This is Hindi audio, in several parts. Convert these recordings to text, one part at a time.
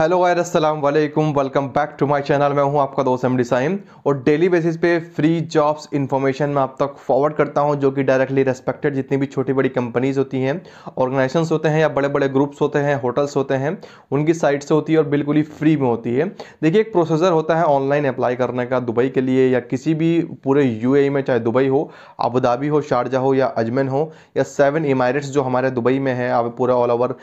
हेलो गायर अस्सलाम वालेकुम welcome back to my channel मैं हूं आपका दोस्त एम डिसाइम और डेली बेसिस पे फ्री जॉब्स इन्फॉर्मेशन मैं आप तक फॉरवर्ड करता हूं जो कि डायरेक्टली रेस्पेक्टेड जितनी भी छोटी बड़ी कंपनीज होती हैं ऑर्गेनाइजेशन होते हैं या बड़े बड़े ग्रुप्स होते हैं होटल्स होते हैं उनकी साइट से होती है और बिल्कुल ही फ्री में होती है देखिए एक प्रोसेसर होता है ऑनलाइन अप्लाई करने का दुबई के लिए या किसी भी पूरे यू e में चाहे दुबई हो आबूधाबी हो शारजा हो या अजमेन हो या सेवन इमारेट्स जो हमारे दुबई में है अब पूरा ऑल ओवर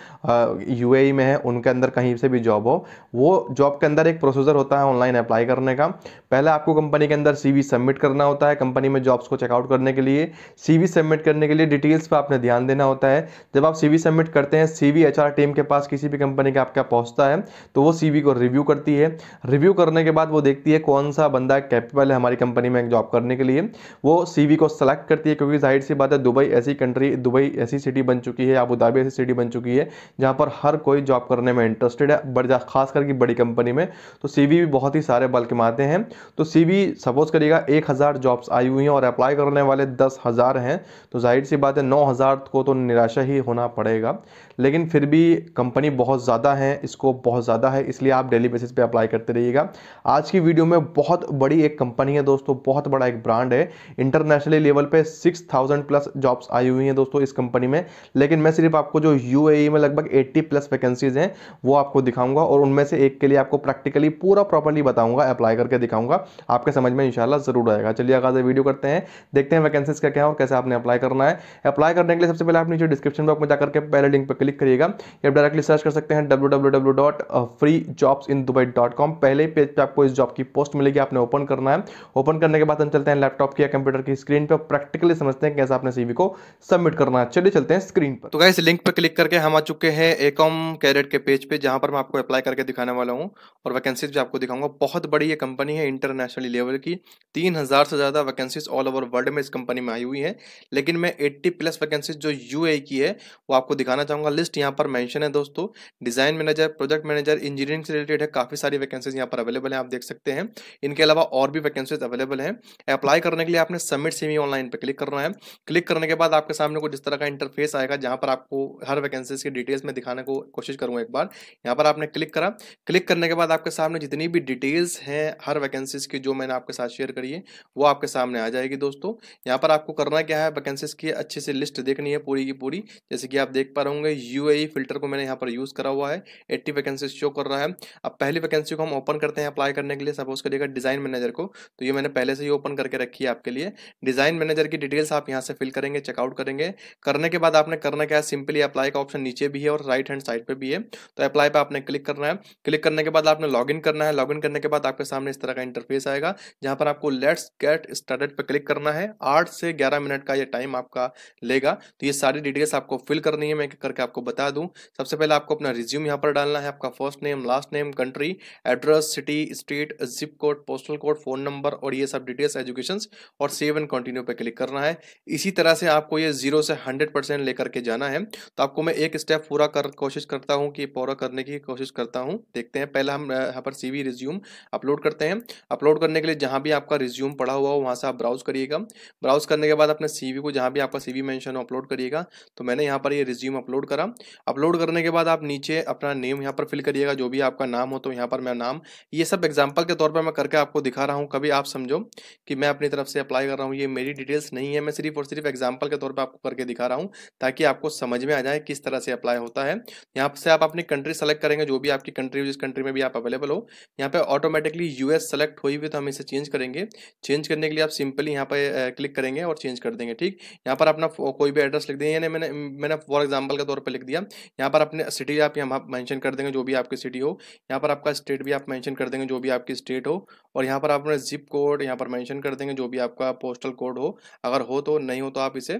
यू में है उनके अंदर कहीं से भी जॉब हो वो जॉब के अंदर एक प्रोसीजर होता है ऑनलाइन अप्लाई करने का पहले आपको कंपनी के अंदर सीवी सबमिट करना होता है कंपनी में जॉब्स को चेकआउट करने के लिए सीवी सबमिट करने के लिए डिटेल्स पर आपने ध्यान देना होता है जब आप सीवी सबमिट करते हैं सीवी एचआर टीम के पास किसी भी कंपनी का आपका पहुँचता है तो वो सी को रिव्यू करती है रिव्यू करने के बाद वो देखती है कौन सा बंदा कैपेबल है हमारी कंपनी में जॉब करने के लिए वो सी को सेलेक्ट करती है क्योंकि जाहिर सी बात है दुबई ऐसी कंट्री दुबई ऐसी सिटी बन चुकी है अबू धाबी ऐसी सिटी बन चुकी है जहाँ पर हर कोई जॉब करने में इंटरेस्टेड है बढ़ खास करके बड़ी कंपनी में तो सी भी बहुत ही सारे बल्क में आते हैं तो सी सपोज करिएगा एक हज़ार जॉब्स आई हुई हैं और अप्लाई करने वाले दस हज़ार हैं तो जाहिर सी बात है नौ हज़ार को तो निराशा ही होना पड़ेगा लेकिन फिर भी कंपनी बहुत ज़्यादा है स्कोप बहुत ज़्यादा है इसलिए आप डेली बेसिस पे अप्लाई करते रहिएगा आज की वीडियो में बहुत बड़ी एक कंपनी है दोस्तों बहुत बड़ा एक ब्रांड है इंटरनेशनली लेवल पे 6000 प्लस जॉब्स आई हुई हैं दोस्तों इस कंपनी में लेकिन मैं सिर्फ आपको जो यू में लगभग एट्टी प्लस वैकेंसीज हैं वो आपको दिखाऊंगा और उनमें से एक के लिए आपको प्रैक्टिकली पूरा प्रॉपरली बताऊँगा अप्लाई करके दिखाऊंगा आपके समझ में इनशाला ज़रूर आएगा चलिए आगाज़ वीडियो करते हैं देखते हैं वैकेंसीज का क्या है और कैसे आपने अप्लाई करना है अप्लाई करने के लिए सबसे पहले आप नीचे डिस्क्रिप्शन बॉक्स में जाकर के पहले लिंक पर क्लिक करिएगा या डायरेक्टली सर्च कर सकते हैं www.freejobsindubai.com पहले ही पेज पे आपको इस जॉब की पोस्ट मिलेगी आपने ओपन करना है ओपन करने के बाद हम चलते हैं लैपटॉप की या कंप्यूटर की स्क्रीन पर प्रैक्टिकली समझते हैं कैसे आपने सीवी को सबमिट करना है चलिए चलते हैं स्क्रीन पर तो इस लिंक पर क्लिक करके हम आ चुके हैं एकॉम कैरेट के पेज पे जहाँ पर मैं आपको अप्लाई करके दिखाने वाला हूँ और वैकेंसीज भी आपको दिखाऊंगा बहुत बड़ी ये कंपनी है इंटरनेशनल लेवल की तीन से ज़्यादा वैकेंसीज ऑल ओवर वर्ल्ड में इस कंपनी में आई हुई है लेकिन मैं एट्टी प्लस वैकेंसीज जो यू e की है वो आपको दिखाना चाहूँगा लिस्ट यहाँ पर मेंशन है दोस्तों design manager project manager engineering से रिलेटेड है काफ़ी सारी वैकेंसीज यहाँ पर अवेलेबल है आप देख सकते हैं इनके अलावा और भी वैकेंसीज अवेलेबल है अप्लाई करने के लिए आपने सबमिट सेमी ऑनलाइन पर क्लिक करना है क्लिक करने के बाद आपके सामने कुछ इस तरह का इंटरफेस आएगा जहाँ पर आपको हर वैकेंसीज की डिटेल्स में दिखाने को कोशिश करूँगा एक बार यहाँ पर आपने क्लिक करा क्लिक करने के बाद आपके सामने जितनी भी डिटेल्स हैं हर वैकेंसीज की जो मैंने आपके साथ शेयर करी है वो आपके सामने आ जाएगी दोस्तों यहाँ पर आपको करना क्या है वैकेंसीज की अच्छे से लिस्ट देखनी है पूरी की पूरी जैसे कि आप देख पा रहे होंगे यू फिल्टर को मैंने यहाँ पर यूज़ करा हुआ है एट्टी वैकेंसी शो कर रहा है अब पहली वैकेंसी को हम ओपन करते हैं अप्लाई करने के लिए सपोज करिएगा डिज़ाइन मैनेजर को तो ये मैंने पहले से ही ओपन करके रखी है आपके लिए डिज़ाइन मैनेजर की डिटेल्स आप यहाँ से फिल करेंगे चेकआउट करेंगे करने के बाद आपने करना क्या है सिंपली अप्लाई का ऑप्शन नीचे भी है और राइट हैंड साइड पर भी है तो अप्लाई पर आपने क्लिक करना है क्लिक करने के बाद आपने इन करना है इन करने के बाद आपके सामने इस तरह का इंटरफेस आएगा जहाँ पर आपको लेट्स गेट स्टार्टेड पर क्लिक करना है आठ से ग्यारह मिनट का ये टाइम आपका लेगा तो ये सारी डिटेल्स आपको फिल करनी है मैं करके आपको आपको बता दूं सबसे पहले आपको अपना रिज्यूम यहाँ पर डालना है आपका first name last name country address city state zip code postal code phone number और ये सब डिटेल्स एजुकेशन और सेव एंड कंटिन्यू पे क्लिक करना है इसी तरह से आपको ये जीरो से हंड्रेड परसेंट लेकर के जाना है तो आपको मैं एक स्टेप पूरा कर कोशिश करता हूँ कि पूरा करने की कोशिश करता हूँ देखते हैं पहले हम यहाँ पर सी रिज्यूम अपलोड करते हैं अपलोड करने के लिए जहाँ भी आपका रिज्यूम पड़ा हुआ हो वहाँ से आप ब्राउज करिएगा ब्राउज करने के बाद अपने सी को जहाँ भी आपका सी वी मेंशन हो अपलोड करिएगा तो मैंने यहाँ पर ये रिज्यूम अपलोड करा जाएगा अपलोड करने के बाद आप नीचे अपना नेम यहाँ पर फिल करिएगा जो भी आपका नाम हो तो यहाँ पर मेरा नाम ये सब एग्जाम्पल के तौर पर मैं करके आपको दिखा रहा हूँ कभी आप समझो कि मैं अपनी तरफ से अप्लाई कर रहा हूँ ये मेरी डिटेल्स नहीं है मैं सिर्फ और सिर्फ एग्जाम्पल के तौर पर आपको करके दिखा रहा हूँ ताकि आपको समझ में आ जाए किस तरह से अप्लाई होता है यहाँ से आप अपनी कंट्री सेलेक्ट करेंगे जो भी आपकी कंट्री हो जिस कंट्री में भी आप अवेलेबल हो यहाँ पर ऑटोमेटिकली यूएस सेलेक्ट हुई हुई तो हम इसे चेंज करेंगे चेंज करने के लिए आप सिंपली यहाँ पर क्लिक करेंगे और चेंज कर देंगे ठीक यहाँ पर अपना कोई भी एड्रेस लिख देंगे यानी मैंने मैंने फॉर एग्जाम्पल के तौर पर लिख दिया यहाँ पर अपने सिटी आप यहाँ मैंशन कर देंगे जो भी आपकी सिटी हो यहाँ पर आपका स्टेट भी आप मैंशन कर देंगे जो भी आपकी स्टेट हो और यहाँ पर आप अपने जिप कोड यहाँ पर मैंशन कर देंगे जो भी आपका पोस्टल कोड हो अगर हो तो नहीं हो तो आप इसे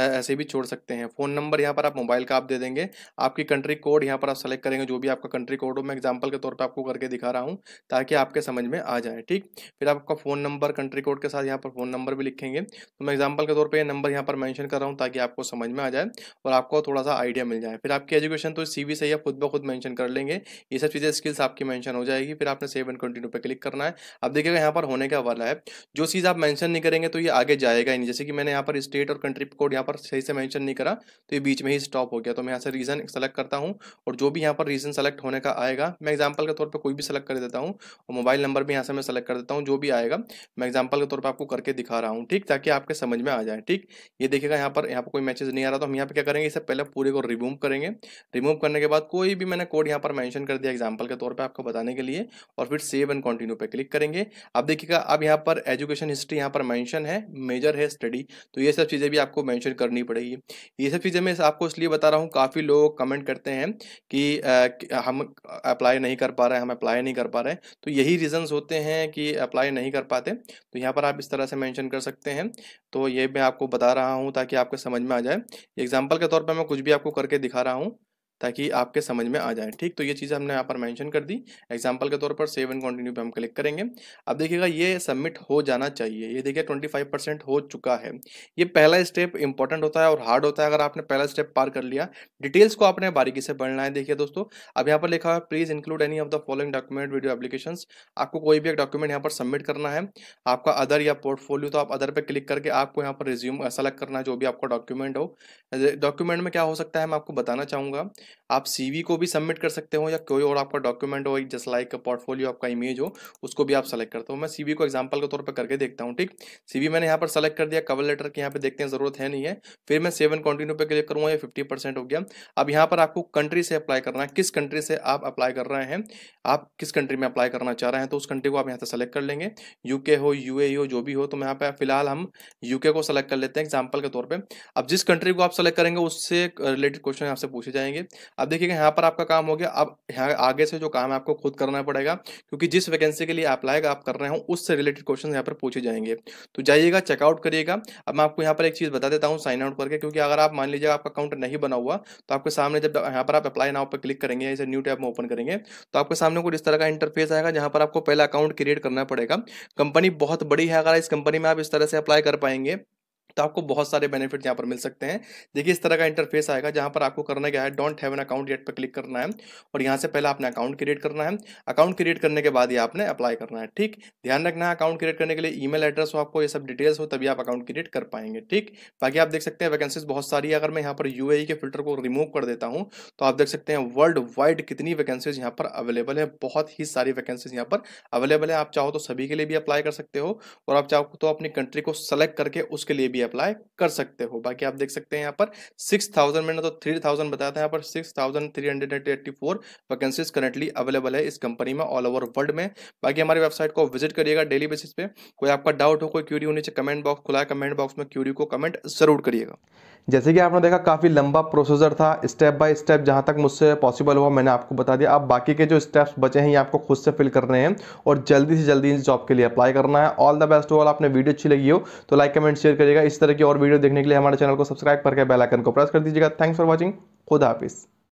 ऐसे भी छोड़ सकते हैं फ़ोन नंबर यहाँ पर आप मोबाइल का आप दे देंगे आपकी कंट्री कोड यहाँ पर आप सेलेक्ट करेंगे जो भी आपका कंट्री कोड हो मैं एग्जाम्पल के तौर पर आपको करके दिखा रहा हूँ ताकि आपके समझ में आ जाए ठीक फिर आपका फ़ोन नंबर कंट्री कोड के साथ यहाँ पर फ़ोन नंबर भी लिखेंगे तो मैं एग्जाम्पल के तौर पर नंबर यहाँ पर मैंशन कर रहा हूँ ताकि आपको समझ में आ जाए और आपको थोड़ा सा आइडिया मिल जाए फिर आपकी एजुकेशन तो सी सही है खुद ब खुद मैंशन कर लेंगे ये सब चीज़ें स्किल्स आपकी मैंशन हो जाएगी फिर आपने सेव एंड कंटिन्यू पर क्लिक करना है अब देखिएगा यहाँ पर होने का वाला है जो चीज़ आप मैंशन नहीं करेंगे तो ये आगे जाएगा ही नहीं जैसे कि मैंने यहाँ पर स्टेट और कंट्री कोड यहाँ पर सही से मैंशन नहीं करा तो ये बीच में ही स्टॉप हो गया तो मैं यहाँ से रीज़न सेलेक्ट करता हूँ और जो भी यहाँ पर रीज़न सेलेक्ट होने का आएगा मैं एग्जाम्पल के तौर पर कोई भी सेलेक्ट कर देता हूँ और मोबाइल नंबर भी यहाँ से मैं सेलेक्ट कर देता हूँ जो भी आएगा मैं एग्जाम्पल के तौर पर आपको करके दिखा रहा हूँ ठीक ताकि आपके समझ में आ जाए ठीक ये देखिएगा यहाँ पर यहाँ पर कोई मैसेज नहीं आ रहा तो हम यहाँ पर क्या करेंगे इससे पहले पूरे को रिमूव करेंगे रिमूव करने के बाद कोई भी मैंने कोड यहाँ पर मैंशन कर दिया एग्जाम्पल के तौर पर आपको बताने के लिए और फिर सेव एंड कॉन्टिन्यू पर क्लिक करेंगे अब देखिएगा अब यहाँ पर एजुकेशन हिस्ट्री यहाँ पर मैंशन है मेजर है स्टडी तो ये सब चीज़ें भी आपको मैंशन करनी पड़ेगी ये सब चीज़ें मैं आपको इसलिए बता रहा हूँ काफ़ी लोग कमेंट करते हैं कि हम अप्लाई नहीं कर पा रहे हम अप्लाई नहीं कर पा रहे तो यही रीजंस होते हैं कि अप्लाई नहीं कर पाते तो यहाँ पर आप इस तरह से मेंशन कर सकते हैं तो ये मैं आपको बता रहा हूँ ताकि आपको समझ में आ जाए एग्जांपल के तौर पर मैं कुछ भी आपको कर करके दिखा रहा हूँ ताकि आपके समझ में आ जाए ठीक तो ये चीज़ें हमने यहाँ पर मेंशन कर दी एग्जांपल के तौर पर सेव एंड कंटिन्यू पे हम क्लिक करेंगे अब देखिएगा ये सबमिट हो जाना चाहिए ये देखिए 25 परसेंट हो चुका है ये पहला स्टेप इंपॉर्टेंट होता है और हार्ड होता है अगर आपने पहला स्टेप पार कर लिया डिटेल्स को आपने बारीकी से पढ़ना है देखिए दोस्तों अब यहाँ पर लिखा हुआ please include any of the following document video application आपको कोई भी एक डॉक्यूमेंट यहाँ पर सबमिट करना है आपका अदर या पोर्टफोलियो तो आप अदर पर क्लिक करके आपको यहाँ पर रिज्यूम सेलेक्ट करना है जो भी आपका डॉक्यूमेंट हो डॉक्यूमेंट में क्या हो सकता है मैं आपको बताना चाहूँगा आप सीवी को भी सबमिट कर सकते हो या कोई और आपका डॉक्यूमेंट हो जस्ट लाइक पोर्टफोलियो आपका इमेज हो उसको भी आप सेलेक्ट करते हो मैं सीवी को एग्जांपल के तौर पर करके देखता हूँ ठीक सीवी मैंने यहाँ पर सेलेक्ट कर दिया कवर लेटर के यहाँ पे देखते हैं जरूरत है नहीं है फिर मैं सेवन कंटिन्यू पे क्लिक करूँगा ये फिफ्टी हो गया अब यहाँ पर आपको कंट्री से अप्लाई करना है किस कंट्री से आप अप्लाई कर रहे हैं आप किस कंट्री में अप्लाई करना चाह रहे हैं तो उस कंट्री को आप यहाँ से सेलेक्ट कर लेंगे यूके हो यू e हो जो भी हो तो यहाँ पर फिलहाल हम यूके को सेलेक्ट कर लेते हैं एग्जाम्पल के तौर पर अब जिस कंट्री को आप सेलेक्ट करेंगे उससे रिलेटेड क्वेश्चन आपसे पूछे जाएंगे अब देखिएगा यहाँ पर आपका काम हो गया अब यहाँ आगे से जो काम है आपको खुद करना पड़ेगा क्योंकि जिस वैकेंसी के लिए अप्लाई आप कर रहे हो उससे रिलेटेड क्वेश्चन यहाँ पर पूछे जाएंगे तो जाइएगा चेकआउट करिएगा अब मैं आपको यहाँ पर एक चीज़ बता देता हूँ साइन आउट करके क्योंकि अगर आप मान लीजिए आपका अकाउंट नहीं बना हुआ तो आपके सामने जब यहाँ पर आप अप्लाई नाउ पर क्लिक करेंगे इसे न्यू टैब में ओपन करेंगे तो आपके सामने कुछ इस तरह का इंटरफेस आएगा जहाँ पर आपको पहला अकाउंट क्रिएट करना पड़ेगा कंपनी बहुत बड़ी है अगर इस कंपनी में आप इस तरह से अप्लाई कर पाएंगे तो आपको बहुत सारे बेनिफिट यहाँ पर मिल सकते हैं देखिए इस तरह का इंटरफेस आएगा जहाँ पर आपको करना क्या है don't have an account yet पर क्लिक करना है और यहाँ से पहले आपने अकाउंट क्रिएट करना है अकाउंट क्रिएट करने के बाद ही आपने अप्लाई करना है ठीक ध्यान रखना है अकाउंट क्रिएट करने के लिए ई एड्रेस हो आपको ये सब डिटेल्स हो तभी आप अकाउंट क्रिएट कर पाएंगे ठीक बाकी आप देख सकते हैं वैकेंसीज बहुत सारी है अगर मैं यहाँ पर यू e के फिल्टर को रिमूव कर देता हूँ तो आप देख सकते हैं वर्ल्ड वाइड कितनी वैकेंसीज यहाँ पर अवेलेबल है बहुत ही सारी वैकेंसीज यहाँ पर अवेलेबल है आप चाहो तो सभी के लिए भी अप्लाई कर सकते हो और आप चाहो तो अपनी कंट्री को सेलेक्ट करके उसके लिए भी अप्लाई कर सकते हो बाकी आप देख सकते हैं यहाँ पर सिक्स थाउजेंड मैंने तो थ्री थाउजेंड बताया था यहाँ पर six thousand three hundred and eighty four vacancies currently available है इस कंपनी में ऑल ओवर वर्ल्ड में बाकी हमारी वेबसाइट को विजिट करिएगा डेली बेसिस पे कोई आपका डाउट हो कोई क्यूरी होनी चाहिए कमेंट बॉक्स खुला है कमेंट बॉक्स में क्यूरी को कमेंट जरूर करिएगा जैसे कि आपने देखा काफ़ी लंबा प्रोसीजर था स्टेप बाय स्टेप जहां तक मुझसे पॉसिबल हुआ मैंने आपको बता दिया अब बाकी के जो स्टेप्स बचे हैं ये आपको खुद से फिल करने हैं और जल्दी से जल्दी इस जॉब के लिए अप्लाई करना है ऑल द बेस्ट ऑल आपने वीडियो अच्छी लगी हो तो लाइक कमेंट शेयर करिएगा इस इस तरह की और वीडियो देखने के लिए हमारे चैनल को सब्सक्राइब करके बेलाइकन को प्रेस कर दीजिएगा थैंक्स फॉर वॉचिंग खुदा हाफिज़